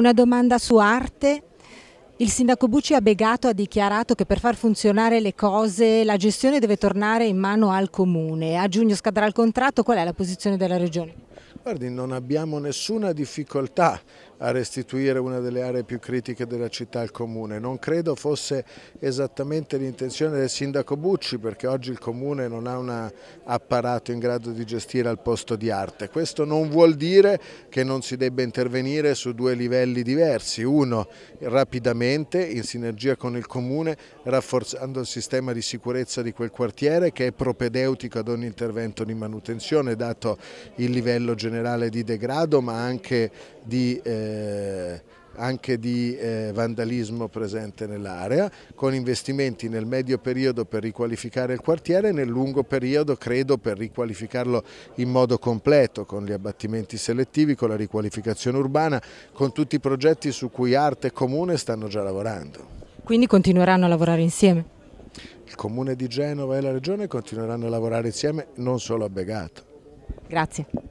Una domanda su arte. Il sindaco Bucci a Begato ha dichiarato che per far funzionare le cose la gestione deve tornare in mano al comune. A giugno scadrà il contratto, qual è la posizione della regione? Guardi, non abbiamo nessuna difficoltà a restituire una delle aree più critiche della città al Comune. Non credo fosse esattamente l'intenzione del Sindaco Bucci perché oggi il Comune non ha un apparato in grado di gestire al posto di arte. Questo non vuol dire che non si debba intervenire su due livelli diversi. Uno, rapidamente, in sinergia con il Comune, rafforzando il sistema di sicurezza di quel quartiere che è propedeutico ad ogni intervento di manutenzione, dato il livello generale generale di degrado ma anche di, eh, anche di eh, vandalismo presente nell'area, con investimenti nel medio periodo per riqualificare il quartiere e nel lungo periodo credo per riqualificarlo in modo completo, con gli abbattimenti selettivi, con la riqualificazione urbana, con tutti i progetti su cui Arte e Comune stanno già lavorando. Quindi continueranno a lavorare insieme? il Comune di Genova e la Regione continueranno a lavorare insieme non solo a Begato. Grazie.